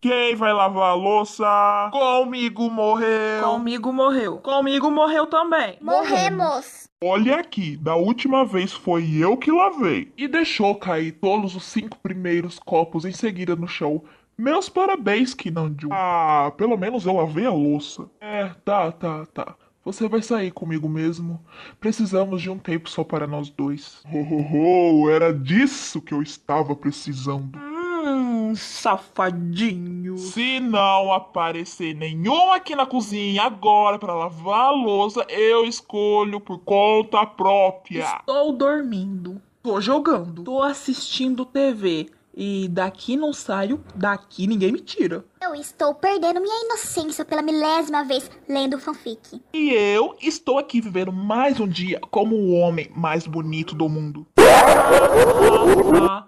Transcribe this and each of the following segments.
Quem vai lavar a louça? Comigo morreu. Comigo morreu. Comigo morreu também. Morremos. Olha aqui, da última vez foi eu que lavei. E deixou cair todos os cinco primeiros copos em seguida no chão. Meus parabéns, Kinanju. Ah, pelo menos eu lavei a louça. É, tá, tá, tá. Você vai sair comigo mesmo. Precisamos de um tempo só para nós dois. Oh, oh, oh, era disso que eu estava precisando. Hum, safadinho. Se não aparecer nenhum aqui na cozinha agora para lavar a louça, eu escolho por conta própria. Estou dormindo, tô jogando, tô assistindo TV. E daqui não saio, daqui ninguém me tira. Eu estou perdendo minha inocência pela milésima vez lendo fanfic. E eu estou aqui vivendo mais um dia como o homem mais bonito do mundo. ha, ha.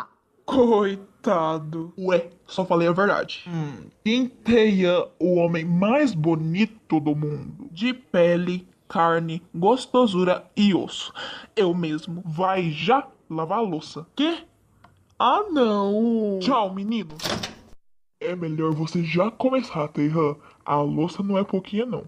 ha. Coitado. Ué, só falei a verdade. Hum. Penteia o homem mais bonito do mundo. De pele, carne, gostosura e osso. Eu mesmo. Vai já lavar a louça. Quê? Ah, não. Tchau, menino. É melhor você já começar, Teihan. A louça não é pouquinha, não.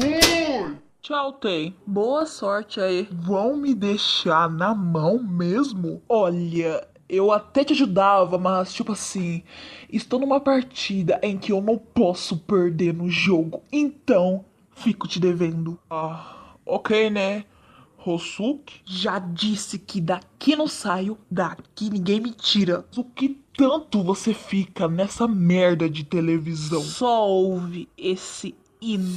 Ui! Tchau, Tei. Boa sorte aí. Vão me deixar na mão mesmo? Olha, eu até te ajudava, mas tipo assim, estou numa partida em que eu não posso perder no jogo, então fico te devendo. Ah, ok, né? Rosuke? já disse que daqui não saio, daqui ninguém me tira. O que tanto você fica nessa merda de televisão? Solve esse hino.